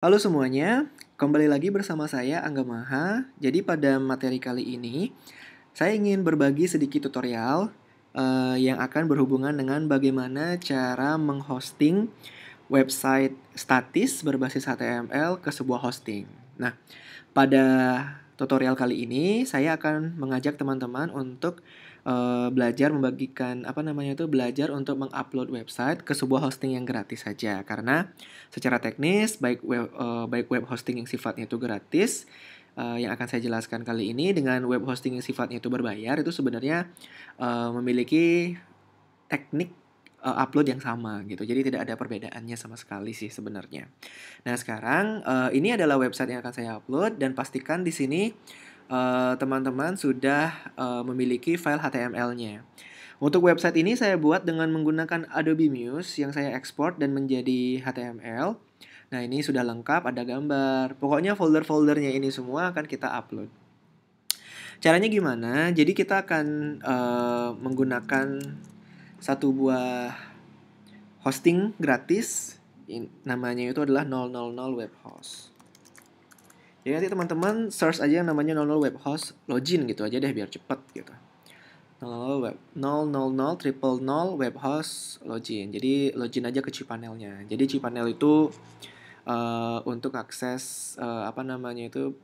Halo semuanya, kembali lagi bersama saya Angga Maha. Jadi pada materi kali ini, saya ingin berbagi sedikit tutorial uh, yang akan berhubungan dengan bagaimana cara menghosting website statis berbasis HTML ke sebuah hosting. Nah, pada tutorial kali ini saya akan mengajak teman-teman untuk uh, belajar membagikan apa namanya itu belajar untuk mengupload website ke sebuah hosting yang gratis saja karena secara teknis baik web uh, baik web hosting yang sifatnya itu gratis uh, yang akan saya jelaskan kali ini dengan web hosting yang sifatnya itu berbayar itu sebenarnya uh, memiliki teknik uh, upload yang sama gitu. Jadi tidak ada perbedaannya sama sekali sih sebenarnya. Nah, sekarang uh, ini adalah website yang akan saya upload dan pastikan di sini eh, teman-teman uh, sudah uh, memiliki file HTML-nya. Untuk website ini saya buat dengan menggunakan Adobe Muse yang saya ekspor dan menjadi HTML. Nah, ini sudah lengkap, ada gambar. Pokoknya folder-foldernya ini semua akan kita upload. Caranya gimana? Jadi kita akan uh, menggunakan satu buah hosting gratis namanya itu adalah 000 web host. Jadi nanti teman-teman search aja yang namanya 00 web host, login gitu aja deh biar cepet gitu. 00 web 000 triple 0 web host login. Jadi login aja ke cipanelnya. Jadi cipanel itu uh, untuk akses uh, apa namanya itu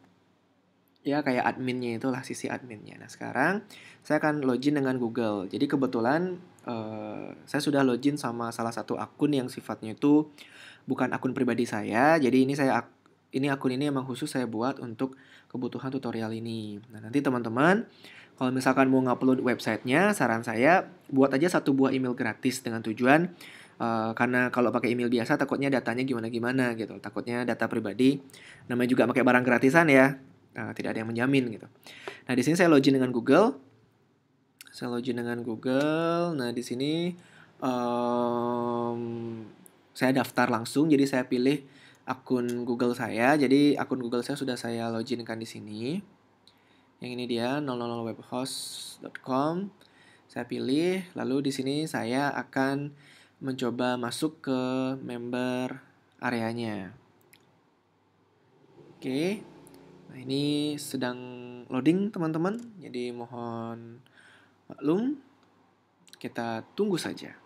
ya kayak adminnya itulah sisi adminnya. Nah sekarang saya akan login dengan Google. Jadi kebetulan uh, saya sudah login sama salah satu akun yang sifatnya itu bukan akun pribadi saya. Jadi ini saya ini akun ini emang khusus saya buat untuk kebutuhan tutorial ini. Nah nanti teman-teman kalau misalkan mau ngupload websitenya, saran saya buat aja satu buah email gratis dengan tujuan Uh, karena kalau pakai email biasa takutnya datanya gimana-gimana gitu takutnya data pribadi namanya juga pakai barang gratisan ya Eh, tidak ada yang menjamin gitu. Nah, di sini saya login dengan Google. Saya login dengan Google. Nah, di sini um, saya daftar langsung, jadi saya pilih akun Google saya. Jadi akun Google saya sudah saya loginkan di sini. Yang ini dia 000webhost.com. Saya pilih, lalu di sini saya akan mencoba masuk ke member areanya. Oke. Nah, ini sedang loading teman-teman, jadi mohon maklum. Kita tunggu saja.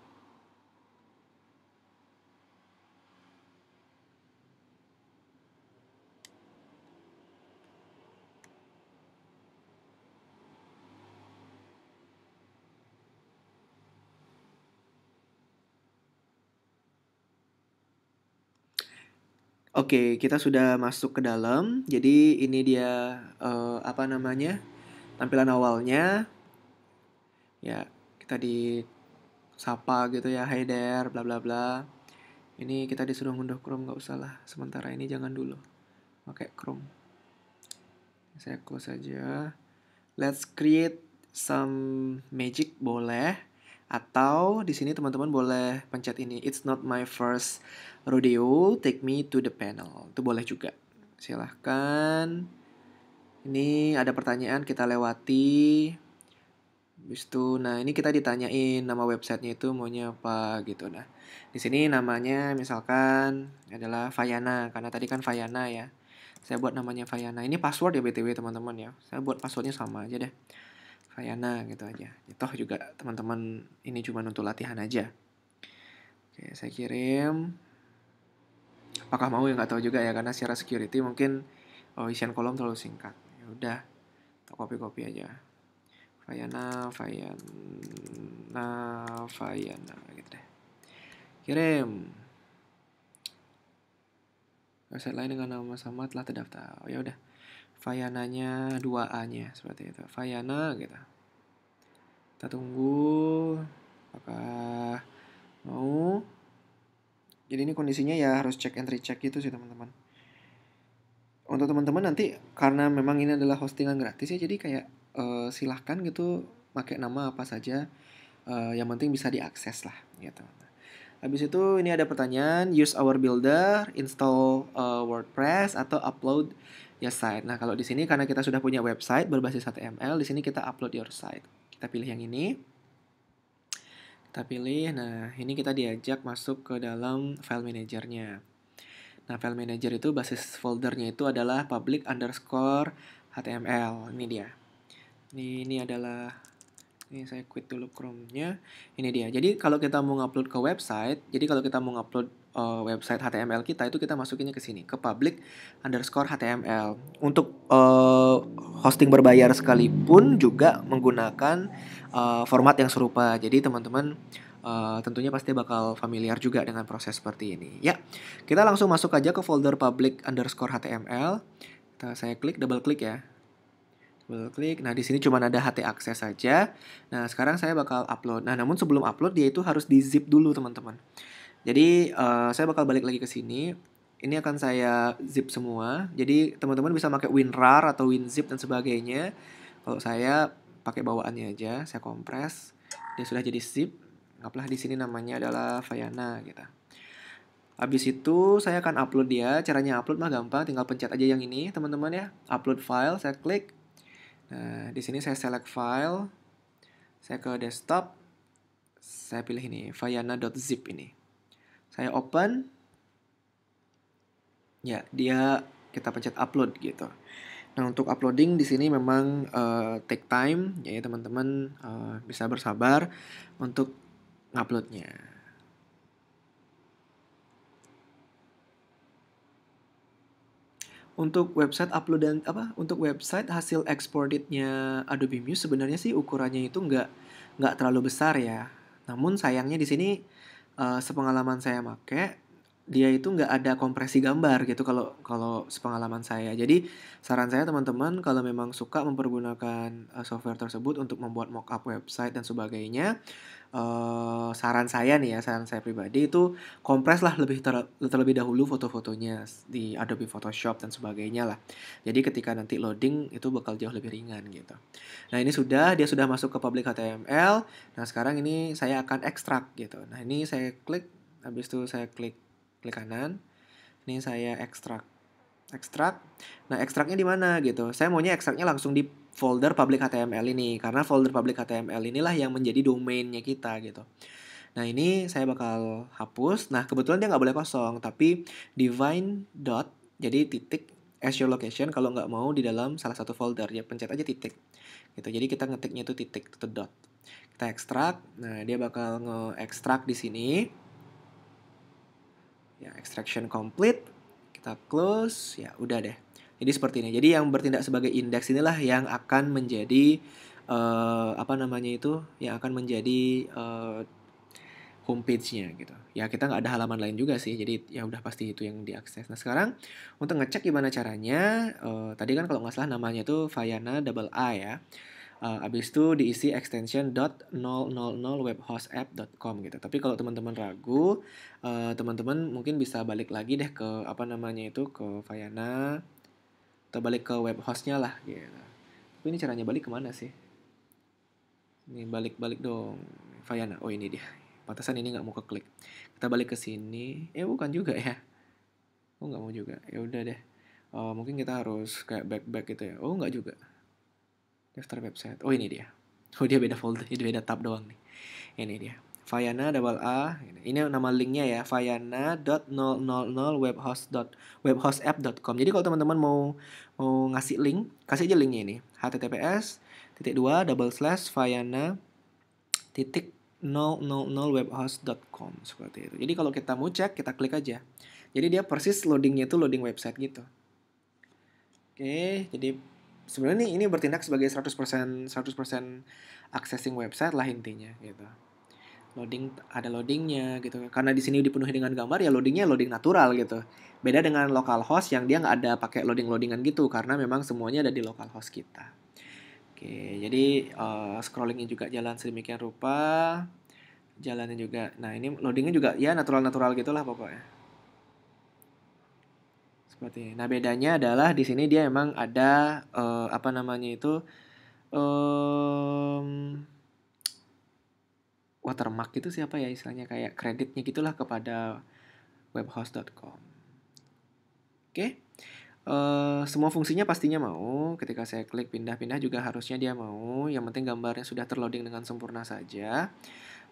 Oke, kita sudah masuk ke dalam. Jadi ini dia uh, apa namanya? Tampilan awalnya. Ya, kita di sapa gitu ya, hi there", bla bla bla. Ini kita disuruh ngunduh Chrome, nggak usah lah. Sementara ini jangan dulu. oke Chrome. Saya close saja. Let's create some magic boleh. Atau di sini teman-teman boleh pencet ini, it's not my first rodeo, take me to the panel. Itu boleh juga. Silahkan. Ini ada pertanyaan kita lewati. Habis itu, nah ini kita ditanyain nama websitenya itu maunya apa gitu. Nah, di sini namanya misalkan adalah Fayana, karena tadi kan Fayana ya. Saya buat namanya Fayana. Ini password ya BTW teman-teman ya. Saya buat passwordnya sama aja deh. Rayana gitu aja. Ya, toh juga teman-teman ini cuma untuk latihan aja. Oke, saya kirim. Apakah mau ya nggak tahu juga ya karena secara security mungkin oh, isian kolom terlalu singkat. Ya udah, copy-copy aja. Fayana, Fayana, Fayana gitu deh. Kirim. Website lain dengan nama sama telah terdaftar. Oh ya udah. Fayananya 2A-nya seperti itu. Fayana gitu. Kita tunggu apakah mau. Jadi ini kondisinya ya harus cek entry check gitu sih teman-teman. Untuk teman-teman nanti karena memang ini adalah hostingan gratis ya jadi kayak uh, silahkan gitu pakai nama apa saja uh, yang penting bisa diakses lah gitu. Habis itu ini ada pertanyaan, use our builder, install uh, WordPress atau upload your site. Nah, kalau di sini karena kita sudah punya website berbasis HTML, di sini kita upload your site. Kita pilih yang ini. Kita pilih, nah ini kita diajak masuk ke dalam file manajernya. Nah, file manager itu basis foldernya itu adalah public underscore HTML. Ini dia. Ini, ini adalah ini saya quit dulu Chrome-nya. Ini dia. Jadi kalau kita mau ngupload ke website, jadi kalau kita mau ngupload uh, website HTML kita itu kita masukinnya ke sini ke public underscore HTML untuk uh, hosting berbayar sekalipun juga menggunakan uh, format yang serupa jadi teman-teman Uh, tentunya pasti bakal familiar juga dengan proses seperti ini ya kita langsung masuk aja ke folder public underscore html kita, saya klik double klik ya double klik nah di sini cuma ada ht akses saja nah sekarang saya bakal upload nah namun sebelum upload dia itu harus di zip dulu teman-teman jadi uh, saya bakal balik lagi ke sini. Ini akan saya zip semua. Jadi teman-teman bisa pakai WinRAR atau WinZip dan sebagainya. Kalau saya pakai bawaannya aja, saya kompres. Dia sudah jadi zip. Anggaplah di sini namanya adalah Vayana gitu. Habis itu saya akan upload dia. Caranya upload mah gampang, tinggal pencet aja yang ini, teman-teman ya. Upload file, saya klik. Nah, di sini saya select file. Saya ke desktop. Saya pilih ini, vayana.zip ini saya open ya dia kita pencet upload gitu nah untuk uploading di sini memang uh, take time ya teman-teman uh, bisa bersabar untuk uploadnya untuk website upload dan apa untuk website hasil exportednya Adobe Muse sebenarnya sih ukurannya itu nggak nggak terlalu besar ya namun sayangnya di sini Eh, sepengalaman saya make dia itu nggak ada kompresi gambar gitu kalau kalau sepengalaman saya. Jadi saran saya teman-teman kalau memang suka mempergunakan uh, software tersebut untuk membuat mockup website dan sebagainya, uh, Eh, saran saya nih ya, saran saya pribadi itu kompres lah lebih ter terlebih dahulu foto-fotonya di Adobe Photoshop dan sebagainya lah. Jadi ketika nanti loading itu bakal jauh lebih ringan gitu. Nah ini sudah, dia sudah masuk ke public HTML. Nah sekarang ini saya akan ekstrak gitu. Nah ini saya klik, habis itu saya klik klik kanan. Ini saya ekstrak ekstrak. Nah ekstraknya di mana gitu? Saya maunya ekstraknya langsung di folder public HTML ini karena folder public HTML inilah yang menjadi domainnya kita gitu. Nah ini saya bakal hapus. Nah kebetulan dia nggak boleh kosong, tapi divine dot jadi titik as your location kalau nggak mau di dalam salah satu folder ya pencet aja titik gitu jadi kita ngetiknya itu titik itu dot kita ekstrak nah dia bakal nge-ekstrak di sini ya extraction complete kita close ya udah deh jadi seperti ini. Jadi yang bertindak sebagai indeks inilah yang akan menjadi uh, apa namanya itu yang akan menjadi uh, eh, homepage-nya gitu. Ya kita nggak ada halaman lain juga sih, jadi ya udah pasti itu yang diakses. Nah sekarang untuk ngecek gimana caranya, uh, tadi kan kalau nggak salah namanya itu Fayana double A ya. Uh, abis itu diisi extension .000webhostapp.com gitu. Tapi kalau teman-teman ragu, teman teman-teman mungkin bisa balik lagi deh ke apa namanya itu ke Fayana kita balik ke web hostnya lah gitu. Tapi ini caranya balik kemana sih? Ini balik-balik dong. Fayana oh ini dia. Pantesan ini nggak mau keklik. Kita balik ke sini. Eh bukan juga ya. Oh nggak mau juga. Ya udah deh. Oh, mungkin kita harus kayak back-back gitu ya. Oh nggak juga. Daftar website. Oh ini dia. Oh dia beda folder, ini beda tab doang nih. Ini dia. Fayana double A ini nama linknya ya fayana. dot webhost com. jadi kalau teman-teman mau mau ngasih link kasih aja linknya ini https titik dua double slash fayana titik webhostcom seperti itu jadi kalau kita mau cek kita klik aja jadi dia persis loadingnya itu loading website gitu oke jadi sebenarnya ini bertindak sebagai 100% 100% accessing website lah intinya gitu loading ada loadingnya gitu karena di sini dipenuhi dengan gambar ya loadingnya loading natural gitu beda dengan localhost yang dia nggak ada pakai loading loadingan gitu karena memang semuanya ada di localhost kita oke jadi uh, scrollingnya juga jalan sedemikian rupa jalannya juga nah ini loadingnya juga ya natural natural gitulah pokoknya seperti ini. nah bedanya adalah di sini dia emang ada uh, apa namanya itu um, watermark itu siapa ya istilahnya kayak kreditnya gitulah kepada webhost.com. Oke. Okay? Uh, eh, semua fungsinya pastinya mau. Ketika saya klik pindah-pindah juga harusnya dia mau. Yang penting gambarnya sudah terloading dengan sempurna saja.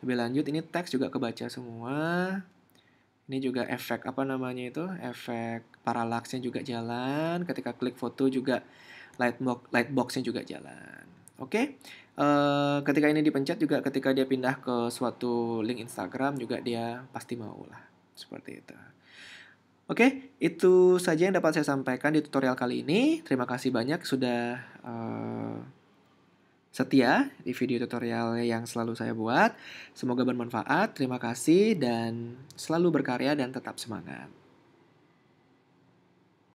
Lebih lanjut ini teks juga kebaca semua. Ini juga efek apa namanya itu? Efek parallaxnya juga jalan. Ketika klik foto juga lightbox lightboxnya juga jalan. Oke, okay? uh, eh, ketika ini dipencet juga ketika dia pindah ke suatu link Instagram juga dia pasti mau lah seperti itu. Oke, okay, itu saja yang dapat saya sampaikan di tutorial kali ini. Terima kasih banyak sudah uh, setia di video tutorial yang selalu saya buat. Semoga bermanfaat. Terima kasih dan selalu berkarya dan tetap semangat.